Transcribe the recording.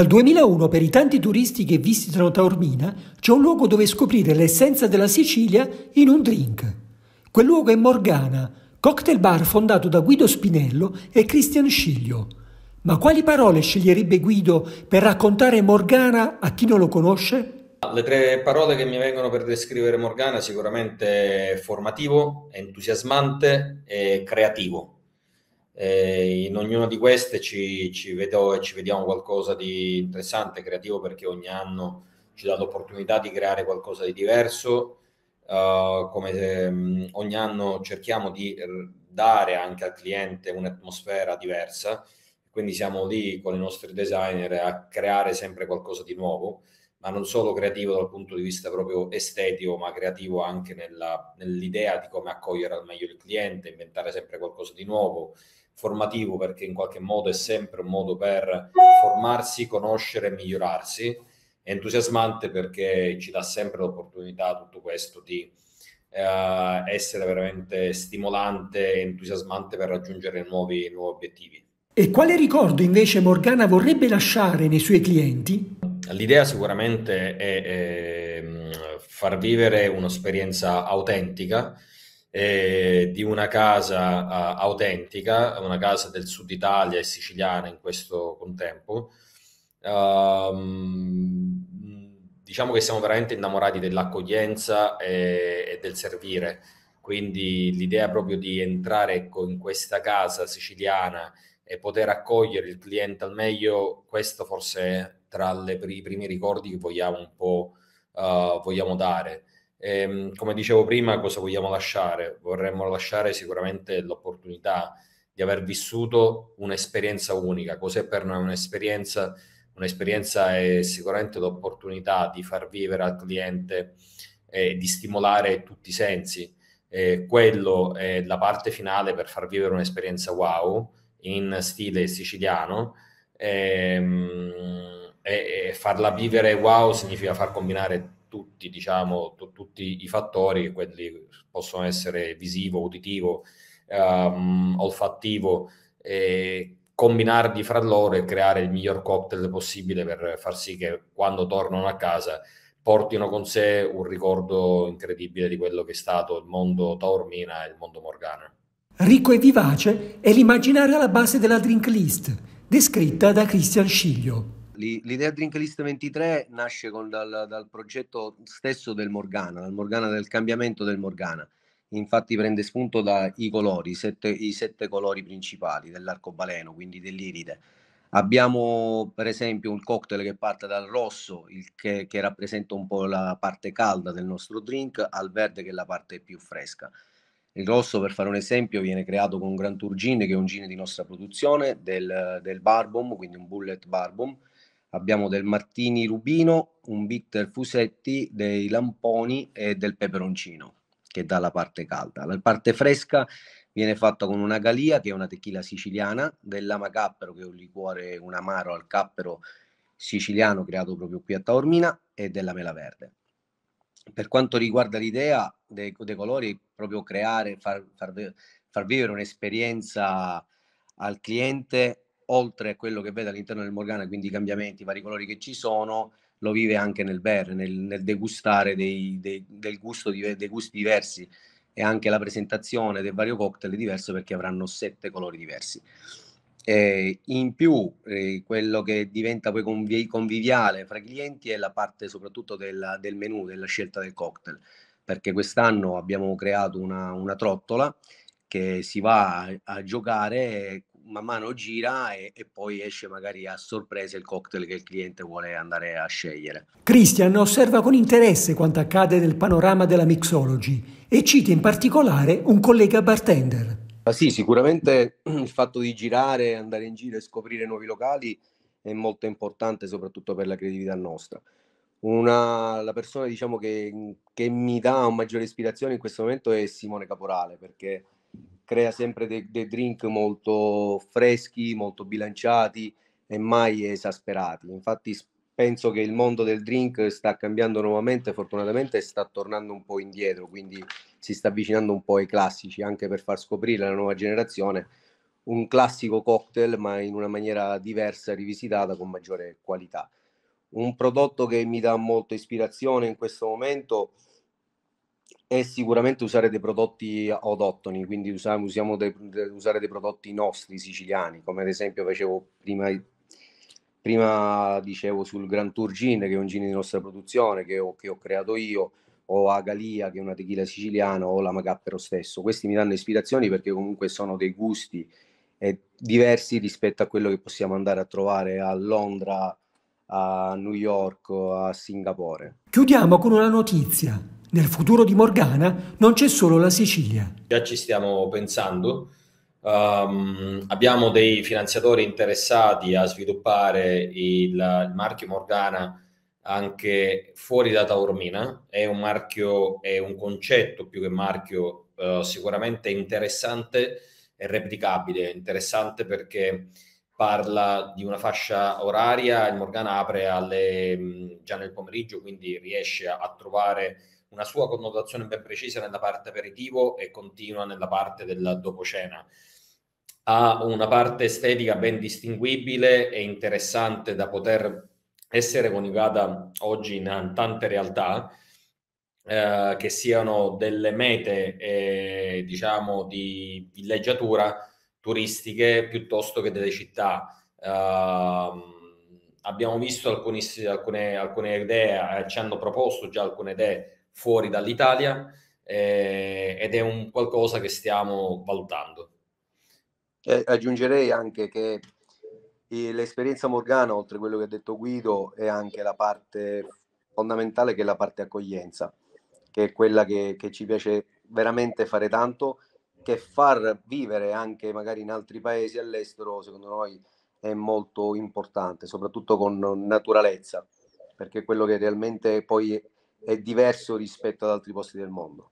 Dal 2001 per i tanti turisti che visitano Taormina c'è un luogo dove scoprire l'essenza della Sicilia in un drink. Quel luogo è Morgana, cocktail bar fondato da Guido Spinello e Cristian Sciglio. Ma quali parole sceglierebbe Guido per raccontare Morgana a chi non lo conosce? Le tre parole che mi vengono per descrivere Morgana sicuramente formativo, entusiasmante e creativo eh, in ognuna di queste ci, ci, vedo, ci vediamo qualcosa di interessante, creativo, perché ogni anno ci dà l'opportunità di creare qualcosa di diverso. Uh, come ehm, ogni anno cerchiamo di dare anche al cliente un'atmosfera diversa, quindi siamo lì con i nostri designer a creare sempre qualcosa di nuovo, ma non solo creativo dal punto di vista proprio estetico, ma creativo anche nella, nell'idea di come accogliere al meglio il cliente, inventare sempre qualcosa di nuovo, formativo perché in qualche modo è sempre un modo per formarsi, conoscere e migliorarsi. È entusiasmante perché ci dà sempre l'opportunità tutto questo di eh, essere veramente stimolante e entusiasmante per raggiungere nuovi, nuovi obiettivi. E quale ricordo invece Morgana vorrebbe lasciare nei suoi clienti? L'idea sicuramente è, è ehm, far vivere un'esperienza autentica, eh, di una casa uh, autentica, una casa del sud Italia e siciliana in questo contempo. Um, diciamo che siamo veramente innamorati dell'accoglienza e, e del servire, quindi l'idea proprio di entrare ecco, in questa casa siciliana e poter accogliere il cliente al meglio, questo forse è tra le, i primi ricordi che vogliamo un po' uh, vogliamo dare. E, ehm, come dicevo prima, cosa vogliamo lasciare? Vorremmo lasciare sicuramente l'opportunità di aver vissuto un'esperienza unica. Cos'è per noi un'esperienza? Un'esperienza è sicuramente l'opportunità di far vivere al cliente e eh, di stimolare tutti i sensi. Eh, quello è la parte finale per far vivere un'esperienza wow in stile siciliano. Ehm, e farla vivere wow significa far combinare tutti, diciamo, t- tutti i fattori, quelli possono essere visivo, uditivo, ehm, olfattivo, e combinarli fra loro e creare il miglior cocktail possibile per far sì che quando tornano a casa portino con sé un ricordo incredibile di quello che è stato il mondo Taormina e il mondo Morgana. Ricco e vivace è l'immaginario alla base della drink list, descritta da Christian Sciglio l'idea Drinklist 23 nasce con, dal, dal, progetto stesso del Morgana, dal Morgana del cambiamento del Morgana. Infatti prende spunto dai colori, sette, i sette colori principali dell'arcobaleno, quindi dell'iride. Abbiamo per esempio un cocktail che parte dal rosso, il che, che rappresenta un po' la parte calda del nostro drink, al verde che è la parte più fresca. Il rosso, per fare un esempio, viene creato con un Grand Tour Gin, che è un gin di nostra produzione, del, del Barbom, quindi un Bullet Barbom, abbiamo del Martini Rubino, un Bitter Fusetti, dei Lamponi e del Peperoncino, che dà la parte calda. La parte fresca viene fatta con una galia, che è una tequila siciliana, dell'ama cappero, che è un liquore, un amaro al cappero siciliano creato proprio qui a Taormina, e della mela verde. Per quanto riguarda l'idea dei, dei colori, proprio creare, far, far, far vivere un'esperienza al cliente oltre a quello che vede all'interno del Morgana, quindi i cambiamenti, i vari colori che ci sono, lo vive anche nel ber, nel, nel degustare dei, dei, di, dei gusti diversi e anche la presentazione del vario cocktail è diverso perché avranno sette colori diversi. Eh, in più, eh, quello che diventa poi convi- conviviale fra i clienti è la parte soprattutto della, del menù, della scelta del cocktail, perché quest'anno abbiamo creato una, una trottola che si va a, a giocare man mano gira e, e, poi esce magari a sorpresa il cocktail che il cliente vuole andare a scegliere. Christian osserva con interesse quanto accade nel panorama della mixology e cita in particolare un collega bartender. Ah, sì, sicuramente il fatto di girare, andare in giro e scoprire nuovi locali è molto importante soprattutto per la creatività nostra. Una, la persona diciamo, che, che mi dà maggiore ispirazione in questo momento è Simone Caporale perché crea sempre dei, dei drink molto freschi, molto bilanciati e mai esasperati. Infatti penso che il mondo del drink sta cambiando nuovamente, fortunatamente sta tornando un po' indietro, quindi si sta avvicinando un po' ai classici, anche per far scoprire alla nuova generazione un classico cocktail, ma in una maniera diversa, rivisitata con maggiore qualità. Un prodotto che mi dà molta ispirazione in questo momento è sicuramente usare dei prodotti autoctoni, quindi usiamo, usiamo dei, usare dei prodotti nostri siciliani, come ad esempio facevo prima, prima dicevo sul Gran Tour Gin, che è un gin di nostra produzione, che ho, che ho creato io, o Agalia, che è una tequila siciliana, o la Macappero stesso. Questi mi danno ispirazioni perché comunque sono dei gusti eh, diversi rispetto a quello che possiamo andare a trovare a Londra, a New York, a Singapore. Chiudiamo con una notizia. Nel futuro di Morgana non c'è solo la Sicilia. Già ci stiamo pensando. Um, abbiamo dei finanziatori interessati a sviluppare il, il, marchio Morgana anche fuori da Taormina. È un marchio, è un concetto più che marchio uh, sicuramente interessante e replicabile. Interessante perché parla di una fascia oraria, il Morgana apre alle, mm, già nel pomeriggio, quindi riesce a, a trovare una sua connotazione ben precisa nella parte aperitivo e continua nella parte del dopo Ha una parte estetica ben distinguibile e interessante da poter essere coniugata oggi in tante realtà. Eh, che siano delle mete eh, diciamo di villeggiatura turistiche piuttosto che delle città eh, abbiamo visto alcuni, alcune, alcune idee, eh, ci hanno proposto già alcune idee fuori dall'Italia eh, ed è un qualcosa che stiamo valutando. Eh, aggiungerei anche che l'esperienza Morgana, oltre a quello che ha detto Guido, è anche la parte fondamentale che è la parte accoglienza, che è quella che, che ci piace veramente fare tanto, che far vivere anche magari in altri paesi all'estero, secondo noi è molto importante, soprattutto con naturalezza, perché quello che realmente poi è diverso rispetto ad altri posti del mondo.